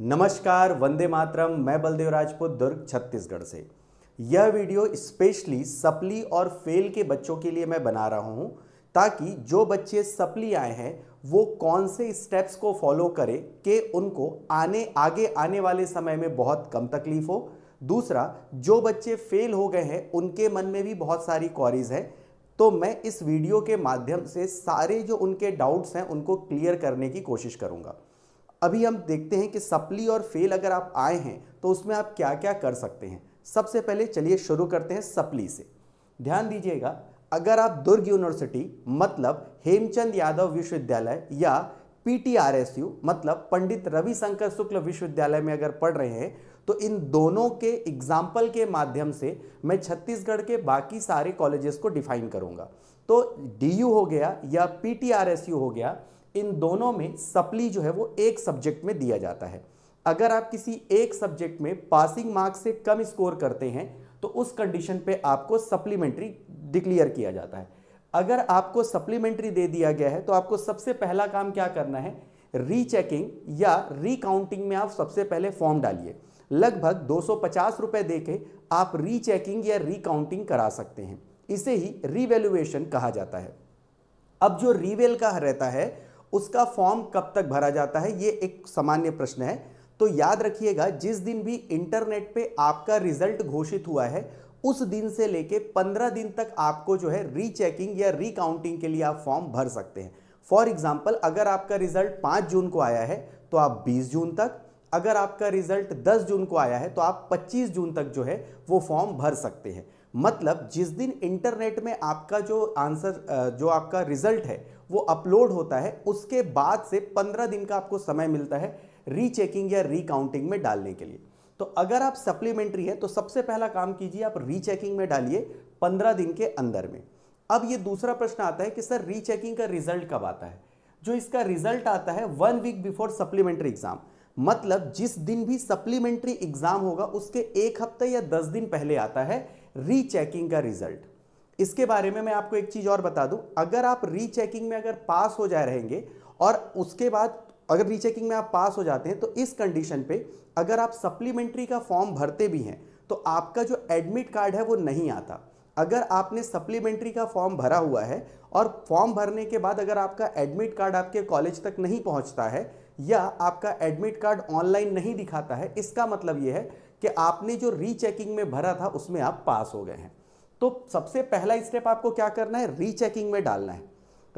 नमस्कार वंदे मातरम मैं बलदेव राजपूत दुर्ग छत्तीसगढ़ से यह वीडियो स्पेशली सप्ली और फेल के बच्चों के लिए मैं बना रहा हूं ताकि जो बच्चे सप्ली आए हैं वो कौन से स्टेप्स को फॉलो करें कि उनको आने आगे आने वाले समय में बहुत कम तकलीफ हो दूसरा जो बच्चे फेल हो गए हैं उनके मन में भी बहुत सारी क्वारीज हैं तो मैं इस वीडियो के माध्यम से सारे जो उनके डाउट्स हैं उनको क्लियर करने की कोशिश करूँगा अभी हम देखते हैं कि सप्ली और फेल अगर आप आए हैं तो उसमें आप क्या क्या कर सकते हैं सबसे पहले चलिए शुरू करते हैं सप्ली से ध्यान दीजिएगा अगर आप दुर्ग यूनिवर्सिटी मतलब हेमचंद यादव विश्वविद्यालय या पीटीआरएसयू मतलब पंडित रविशंकर शुक्ल विश्वविद्यालय में अगर पढ़ रहे हैं तो इन दोनों के एग्जाम्पल के माध्यम से मैं छत्तीसगढ़ के बाकी सारे कॉलेजेस को डिफाइन करूंगा तो डीयू हो गया या पीटीआरएसयू हो गया इन दोनों में सप्ली जो है वो एक सब्जेक्ट में दिया जाता है अगर आप किसी एक सब्जेक्ट में पासिंग मार्क्स से कम स्कोर करते हैं तो उस कंडीशन पे आपको सप्लीमेंट्री डिक्लेयर किया जाता है अगर आपको सप्लीमेंट्री दे दिया गया है तो आपको सबसे पहला काम क्या करना है रीचेकिंग या रीकाउंटिंग में आप सबसे पहले फॉर्म डालिए लगभग दो सौ दे आप रीचेकिंग या रिकाउंटिंग करा सकते हैं इसे ही रीवैल्यूएशन कहा जाता है अब जो रीवेल का रहता है उसका फॉर्म कब तक भरा जाता है ये एक सामान्य प्रश्न है तो याद रखिएगा जिस दिन भी इंटरनेट पे आपका रिजल्ट घोषित हुआ है उस दिन से लेके 15 दिन तक आपको जो है रीचेकिंग या रिकाउंटिंग के लिए आप फॉर्म भर सकते हैं फॉर एग्जाम्पल अगर आपका रिजल्ट 5 जून को आया है तो आप 20 जून तक अगर आपका रिजल्ट 10 जून को आया है तो आप 25 जून तक जो है वो फॉर्म भर सकते हैं मतलब जिस दिन इंटरनेट में आपका जो आंसर जो आपका रिजल्ट है वो अपलोड होता है उसके बाद से पंद्रह दिन का आपको समय मिलता है रीचेकिंग या रिकाउंटिंग में डालने के लिए तो अगर आप सप्लीमेंट्री है तो सबसे पहला काम कीजिए आप रीचेकिंग में डालिए पंद्रह दिन के अंदर में अब ये दूसरा प्रश्न आता है कि सर रीचेकिंग का रिजल्ट कब आता है जो इसका रिजल्ट आता है one week before supplementary exam मतलब जिस दिन भी सप्लीमेंट्री एग्जाम होगा उसके एक हफ्ते या दस दिन पहले आता है रीचेकिंग का रिजल्ट इसके बारे में मैं आपको एक चीज़ और बता दूं अगर आप रीचेकिंग में अगर पास हो जाए रहेंगे और उसके बाद अगर रीचेकिंग में आप पास हो जाते हैं तो इस कंडीशन पे अगर आप सप्लीमेंट्री का फॉर्म भरते भी हैं तो आपका जो एडमिट कार्ड है वो नहीं आता अगर आपने सप्लीमेंट्री का फॉर्म भरा हुआ है और फॉर्म भरने के बाद अगर आपका एडमिट कार्ड आपके कॉलेज तक नहीं पहुंचता है या आपका एडमिट कार्ड ऑनलाइन नहीं दिखाता है इसका मतलब ये है कि आपने जो रीचेकिंग में भरा था उसमें आप पास हो गए हैं तो सबसे पहला स्टेप आपको क्या करना है रीचेकिंग में डालना है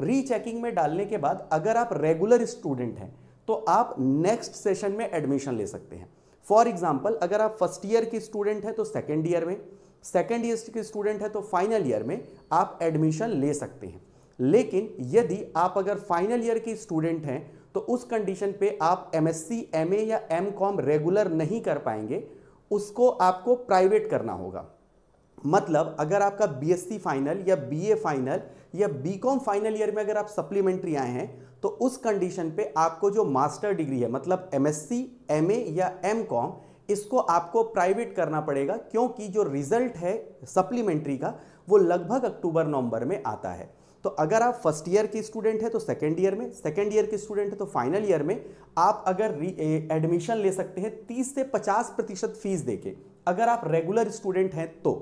रीचेकिंग में डालने के बाद अगर आप रेगुलर स्टूडेंट हैं तो आप नेक्स्ट सेशन में एडमिशन ले सकते हैं फॉर एग्जाम्पल अगर आप फर्स्ट ईयर की स्टूडेंट हैं तो सेकेंड ईयर में सेकेंड ईयर की स्टूडेंट है तो फाइनल ईयर में आप एडमिशन ले सकते हैं लेकिन यदि आप अगर फाइनल ईयर की स्टूडेंट हैं तो उस कंडीशन पे आप एम एस या एम रेगुलर नहीं कर पाएंगे उसको आपको प्राइवेट करना होगा मतलब अगर आपका सी फाइनल या ए फाइनल या कॉम फाइनल ईयर में अगर आप सप्लीमेंट्री आए हैं तो उस कंडीशन पे आपको जो मास्टर डिग्री है मतलब एमएससी, ए या कॉम इसको आपको प्राइवेट करना पड़ेगा क्योंकि जो रिजल्ट है सप्लीमेंट्री का वो लगभग अक्टूबर नवंबर में आता है तो अगर आप फर्स्ट ईयर के स्टूडेंट हैं तो सेकेंड ईयर में सेकेंड ईयर के स्टूडेंट हैं तो फाइनल ईयर में आप अगर एडमिशन ले सकते हैं 30 से 50 प्रतिशत फीस के अगर आप रेगुलर स्टूडेंट हैं तो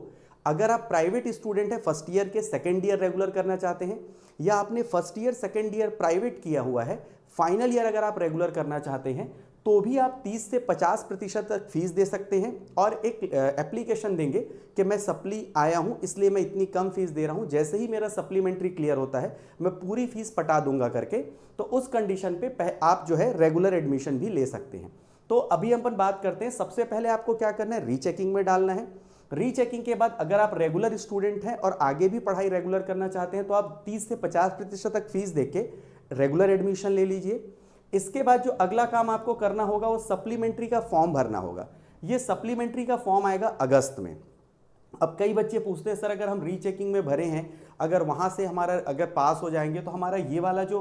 अगर आप प्राइवेट स्टूडेंट हैं फर्स्ट ईयर के सेकेंड ईयर रेगुलर करना चाहते हैं या आपने first year second year private किया हुआ है फाइनल ईयर अगर आप रेगुलर करना चाहते हैं तो भी आप 30 से 50 प्रतिशत तक फीस दे सकते हैं और एक एप्लीकेशन देंगे कि मैं सप्ली आया हूं इसलिए मैं इतनी कम फीस दे रहा हूं जैसे ही मेरा सप्लीमेंट्री क्लियर होता है मैं पूरी फीस पटा दूंगा करके तो उस कंडीशन पे आप जो है रेगुलर एडमिशन भी ले सकते हैं तो अभी हम अपन बात करते हैं सबसे पहले आपको क्या करना है रीचेकिंग में डालना है रीचेकिंग के बाद अगर आप रेगुलर स्टूडेंट हैं और आगे भी पढ़ाई रेगुलर करना चाहते हैं तो आप 30 से 50 प्रतिशत तक फीस दे के रेगुलर एडमिशन ले लीजिए इसके बाद जो अगला काम आपको करना होगा वो सप्लीमेंट्री का फॉर्म भरना होगा ये सप्लीमेंट्री का फॉर्म आएगा अगस्त में अब कई बच्चे पूछते हैं सर अगर हम रीचेकिंग में भरे हैं अगर वहाँ से हमारा अगर पास हो जाएंगे तो हमारा ये वाला जो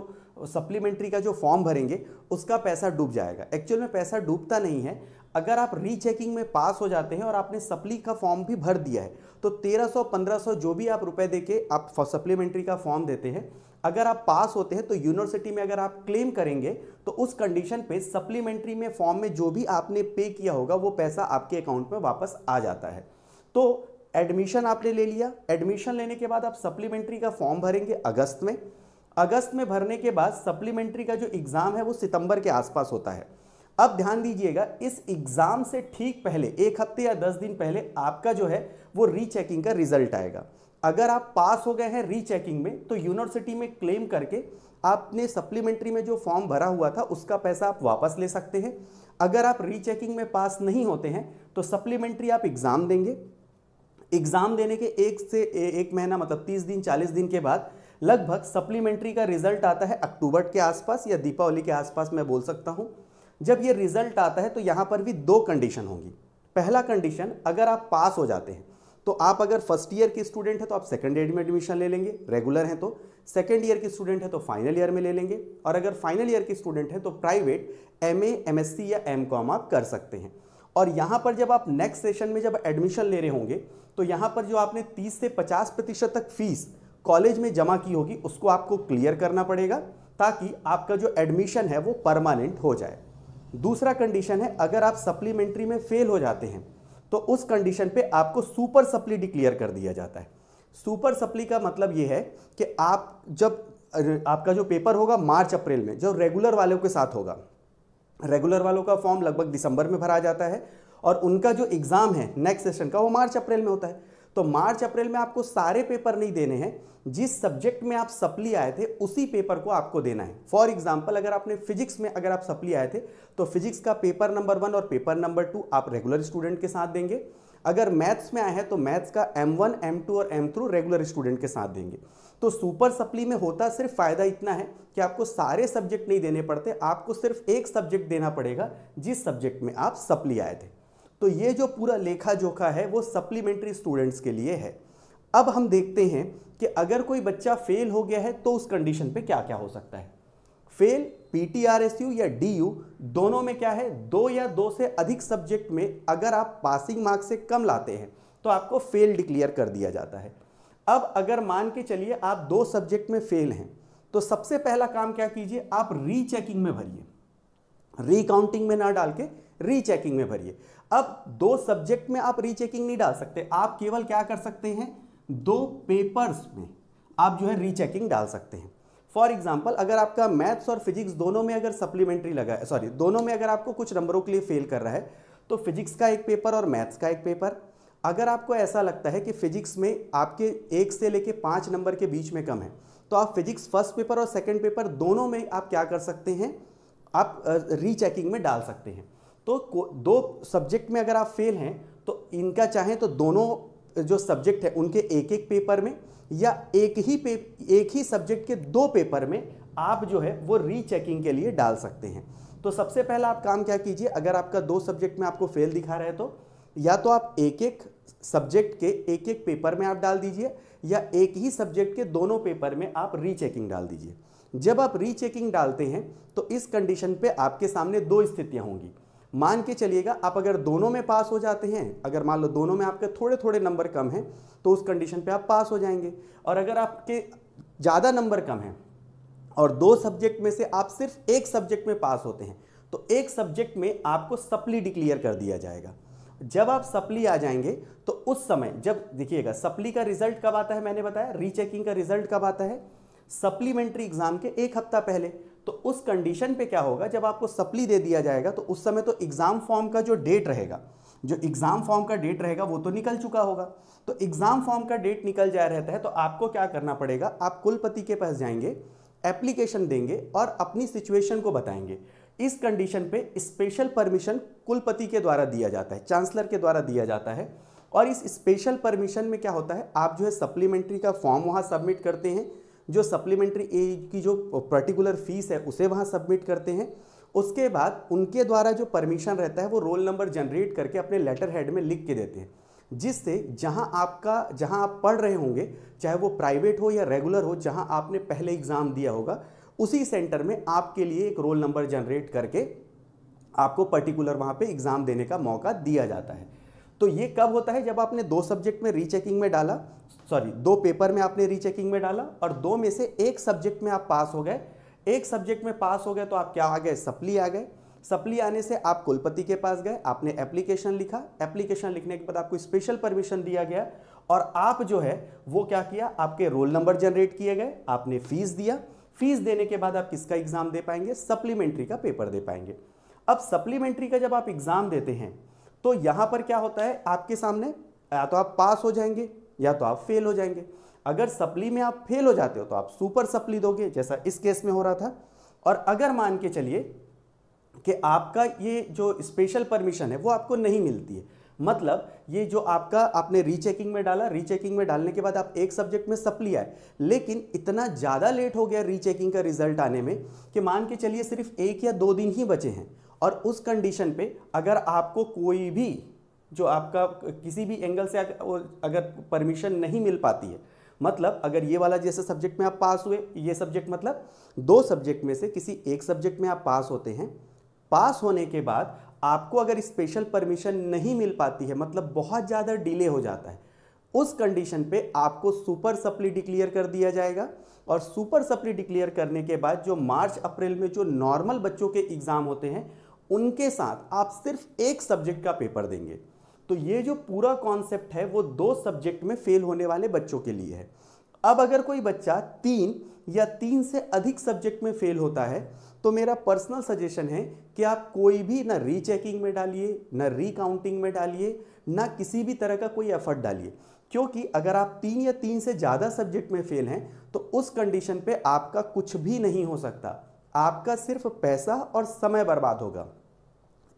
सप्लीमेंट्री का जो फॉर्म भरेंगे उसका पैसा डूब जाएगा एक्चुअल में पैसा डूबता नहीं है अगर आप रीचेकिंग में पास हो जाते हैं और आपने सप्ली का फॉर्म भी भर दिया है तो 1300 1500 जो भी आप रुपए देके आप सप्लीमेंट्री का फॉर्म देते हैं अगर आप पास होते हैं तो यूनिवर्सिटी में अगर आप क्लेम करेंगे तो उस कंडीशन पे सप्लीमेंट्री में फॉर्म में जो भी आपने पे किया होगा वो पैसा आपके अकाउंट में वापस आ जाता है तो एडमिशन आपने ले लिया एडमिशन लेने के बाद आप सप्लीमेंट्री का फॉर्म भरेंगे अगस्त में अगस्त में भरने के बाद सप्लीमेंट्री का जो एग्ज़ाम है वो सितंबर के आसपास होता है अब ध्यान दीजिएगा इस एग्ज़ाम से ठीक पहले एक हफ्ते या दस दिन पहले आपका जो है वो रीचेकिंग का रिजल्ट आएगा अगर आप पास हो गए हैं रीचेकिंग में तो यूनिवर्सिटी में क्लेम करके आपने सप्लीमेंट्री में जो फॉर्म भरा हुआ था उसका पैसा आप वापस ले सकते हैं अगर आप रीचेकिंग में पास नहीं होते हैं तो सप्लीमेंट्री आप एग्ज़ाम देंगे एग्ज़ाम देने के एक से एक महीना मतलब तीस दिन चालीस दिन के बाद लगभग सप्लीमेंट्री का रिजल्ट आता है अक्टूबर के आसपास या दीपावली के आसपास मैं बोल सकता हूँ जब ये रिजल्ट आता है तो यहाँ पर भी दो कंडीशन होंगी पहला कंडीशन अगर आप पास हो जाते हैं तो आप अगर फर्स्ट ईयर के स्टूडेंट हैं तो आप सेकेंड ईयर में एडमिशन ले लेंगे रेगुलर हैं तो सेकेंड ईयर के स्टूडेंट हैं तो फाइनल ईयर में ले लेंगे और अगर फाइनल ईयर के स्टूडेंट हैं तो प्राइवेट एम एमएससी या एम आप कर सकते हैं और यहाँ पर जब आप नेक्स्ट सेशन में जब एडमिशन ले रहे होंगे तो यहाँ पर जो आपने तीस से पचास प्रतिशत तक फीस कॉलेज में जमा की होगी उसको आपको क्लियर करना पड़ेगा ताकि आपका जो एडमिशन है वो परमानेंट हो जाए दूसरा कंडीशन है अगर आप सप्लीमेंट्री में फेल हो जाते हैं तो उस कंडीशन पे आपको सुपर सप्ली डिक्लेयर कर दिया जाता है सुपर सप्ली का मतलब ये है कि आप जब आपका जो पेपर होगा मार्च अप्रैल में जो रेगुलर वालों के साथ होगा रेगुलर वालों का फॉर्म लगभग दिसंबर में भरा जाता है और उनका जो एग्ज़ाम है नेक्स्ट सेशन का वो मार्च अप्रैल में होता है तो मार्च अप्रैल में आपको सारे पेपर नहीं देने हैं जिस सब्जेक्ट में आप सप्ली आए थे उसी पेपर को आपको देना है फॉर एग्जाम्पल अगर आपने फिजिक्स में अगर आप सप्ली आए थे तो फिजिक्स का पेपर नंबर वन और पेपर नंबर टू आप रेगुलर स्टूडेंट के साथ देंगे अगर मैथ्स में आए हैं तो मैथ्स का एम वन एम टू और एम थ्रू रेगुलर स्टूडेंट के साथ देंगे तो सुपर सप्ली में होता सिर्फ फ़ायदा इतना है कि आपको सारे सब्जेक्ट नहीं देने पड़ते आपको सिर्फ एक सब्जेक्ट देना पड़ेगा जिस सब्जेक्ट में आप सप्ली आए थे तो ये जो पूरा लेखा जोखा है वो सप्लीमेंट्री स्टूडेंट्स के लिए है अब हम देखते हैं कि अगर कोई बच्चा फेल हो गया है तो उस कंडीशन पे क्या क्या हो सकता है फेल पीटीआरएसयू या यू दोनों में क्या है दो या दो से अधिक सब्जेक्ट में अगर आप पासिंग मार्क्स से कम लाते हैं तो आपको फेल डिक्लेयर कर दिया जाता है अब अगर मान के चलिए आप दो सब्जेक्ट में फेल हैं तो सबसे पहला काम क्या कीजिए आप रीचेकिंग में भरिए रीकाउंटिंग में ना डाल के रीचेकिंग में भरिए अब दो सब्जेक्ट में आप रीचेकिंग नहीं डाल सकते आप केवल क्या कर सकते हैं दो पेपर्स में आप जो है रीचेकिंग डाल सकते हैं फॉर एग्जाम्पल अगर आपका मैथ्स और फिजिक्स दोनों में अगर सप्लीमेंट्री लगा है सॉरी दोनों में अगर आपको कुछ नंबरों के लिए फेल कर रहा है तो फिजिक्स का एक पेपर और मैथ्स का एक पेपर अगर आपको ऐसा लगता है कि फिजिक्स में आपके एक से लेके पाँच नंबर के बीच में कम है तो आप फिजिक्स फर्स्ट पेपर और सेकेंड पेपर दोनों में आप क्या कर सकते हैं आप रीचेकिंग में डाल सकते हैं तो दो सब्जेक्ट में अगर आप फेल हैं तो इनका चाहें तो दोनों जो सब्जेक्ट है उनके एक एक पेपर में या एक ही पे एक ही सब्जेक्ट के दो पेपर में आप जो है वो रीचेकिंग के लिए डाल सकते हैं तो सबसे पहला आप काम क्या कीजिए अगर आपका दो सब्जेक्ट में आपको फेल दिखा रहा है तो या तो आप एक एक सब्जेक्ट के एक एक पेपर में आप डाल दीजिए या एक ही सब्जेक्ट के दोनों पेपर में आप रीचेकिंग डाल दीजिए जब आप रीचेकिंग डालते हैं तो इस कंडीशन पे आपके सामने दो स्थितियां होंगी मान के चलिएगा आप अगर दोनों में पास हो जाते हैं अगर मान लो दोनों में आपके थोड़े थोड़े नंबर कम हैं तो उस कंडीशन पे आप पास हो जाएंगे और अगर आपके ज़्यादा नंबर कम हैं और दो सब्जेक्ट में से आप सिर्फ एक सब्जेक्ट में पास होते हैं तो एक सब्जेक्ट में आपको सप्ली डिक्लेयर कर दिया जाएगा जब आप सप्ली आ जाएंगे तो उस समय जब देखिएगा सप्ली का रिजल्ट कब आता है मैंने बताया रीचेकिंग का रिजल्ट कब आता है सप्लीमेंट्री एग्जाम के एक हफ्ता पहले तो उस कंडीशन पे क्या होगा जब आपको सप्ली दे दिया जाएगा तो उस समय तो एग्ज़ाम फॉर्म का जो डेट रहेगा जो एग्ज़ाम फॉर्म का डेट रहेगा वो तो निकल चुका होगा तो एग्ज़ाम फॉर्म का डेट निकल जा रहता है तो आपको क्या करना पड़ेगा आप कुलपति के पास जाएंगे एप्लीकेशन देंगे और अपनी सिचुएशन को बताएंगे इस कंडीशन पे स्पेशल परमिशन कुलपति के द्वारा दिया जाता है चांसलर के द्वारा दिया जाता है और इस स्पेशल परमिशन में क्या होता है आप जो है सप्लीमेंट्री का फॉर्म वहाँ सबमिट करते हैं जो सप्लीमेंट्री ए की जो पर्टिकुलर फीस है उसे वहाँ सबमिट करते हैं उसके बाद उनके द्वारा जो परमिशन रहता है वो रोल नंबर जनरेट करके अपने लेटर हेड में लिख के देते हैं जिससे जहाँ आपका जहाँ आप पढ़ रहे होंगे चाहे वो प्राइवेट हो या रेगुलर हो जहाँ आपने पहले एग्ज़ाम दिया होगा उसी सेंटर में आपके लिए एक रोल नंबर जनरेट करके आपको पर्टिकुलर वहाँ पे एग्ज़ाम देने का मौका दिया जाता है तो ये कब होता है जब आपने दो सब्जेक्ट में रीचेकिंग में डाला सॉरी दो पेपर में आपने रीचेकिंग में डाला और दो में से एक सब्जेक्ट में आप पास हो गए एक सब्जेक्ट में पास हो गए तो आप क्या आ गए सप्ली आ गए सप्ली आने से आप कुलपति के पास गए आपने एप्लीकेशन लिखा एप्लीकेशन लिखने के बाद आपको स्पेशल परमिशन दिया गया और आप जो है वो क्या किया आपके रोल नंबर जनरेट किए गए आपने फीस दिया फीस देने के बाद आप किसका एग्ज़ाम दे पाएंगे सप्लीमेंट्री का पेपर दे पाएंगे अब सप्लीमेंट्री का जब आप एग्ज़ाम देते हैं तो यहां पर क्या होता है आपके सामने या तो आप पास हो जाएंगे या तो आप फेल हो जाएंगे अगर सप्ली में आप फेल हो जाते हो तो आप सुपर सप्ली दोगे जैसा इस केस में हो रहा था और अगर मान के चलिए कि आपका ये जो स्पेशल परमिशन है वो आपको नहीं मिलती है मतलब ये जो आपका आपने रीचेकिंग में डाला रीचेकिंग में डालने के बाद आप एक सब्जेक्ट में सप्ली आए लेकिन इतना ज़्यादा लेट हो गया रीचेकिंग का रिजल्ट आने में कि मान के चलिए सिर्फ एक या दो दिन ही बचे हैं और उस कंडीशन पे अगर आपको कोई भी जो आपका किसी भी एंगल से अगर परमिशन नहीं मिल पाती है मतलब अगर ये वाला जैसे सब्जेक्ट में आप पास हुए ये सब्जेक्ट मतलब दो सब्जेक्ट में से किसी एक सब्जेक्ट में आप पास होते हैं पास होने के बाद आपको अगर स्पेशल परमिशन नहीं मिल पाती है मतलब बहुत ज़्यादा डिले हो जाता है उस कंडीशन पे आपको सुपर सप्ली डिक्लेयर कर दिया जाएगा और सुपर सप्ली डिक्लेयर करने के बाद जो मार्च अप्रैल में जो नॉर्मल बच्चों के एग्ज़ाम होते हैं उनके साथ आप सिर्फ एक सब्जेक्ट का पेपर देंगे तो ये जो पूरा कॉन्सेप्ट है वो दो सब्जेक्ट में फेल होने वाले बच्चों के लिए है अब अगर कोई बच्चा तीन या तीन से अधिक सब्जेक्ट में फेल होता है तो मेरा पर्सनल सजेशन है कि आप कोई भी ना रीचेकिंग में डालिए ना रीकाउंटिंग में डालिए ना किसी भी तरह का कोई एफर्ट डालिए क्योंकि अगर आप तीन या तीन से ज़्यादा सब्जेक्ट में फेल हैं तो उस कंडीशन पे आपका कुछ भी नहीं हो सकता आपका सिर्फ पैसा और समय बर्बाद होगा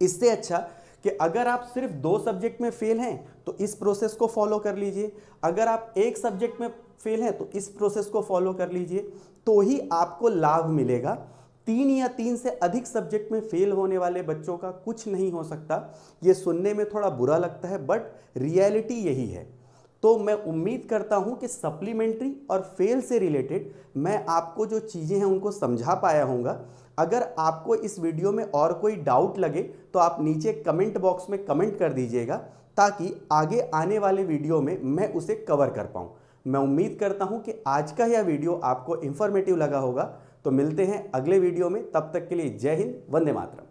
इससे अच्छा कि अगर आप सिर्फ दो सब्जेक्ट में फेल हैं तो इस प्रोसेस को फॉलो कर लीजिए अगर आप एक सब्जेक्ट में फेल हैं तो इस प्रोसेस को फॉलो कर लीजिए तो ही आपको लाभ मिलेगा तीन या तीन से अधिक सब्जेक्ट में फेल होने वाले बच्चों का कुछ नहीं हो सकता ये सुनने में थोड़ा बुरा लगता है बट रियलिटी यही है तो मैं उम्मीद करता हूँ कि सप्लीमेंट्री और फेल से रिलेटेड मैं आपको जो चीज़ें हैं उनको समझा पाया होगा अगर आपको इस वीडियो में और कोई डाउट लगे तो आप नीचे कमेंट बॉक्स में कमेंट कर दीजिएगा ताकि आगे आने वाले वीडियो में मैं उसे कवर कर पाऊँ मैं उम्मीद करता हूँ कि आज का यह वीडियो आपको इन्फॉर्मेटिव लगा होगा तो मिलते हैं अगले वीडियो में तब तक के लिए जय हिंद वंदे मातरम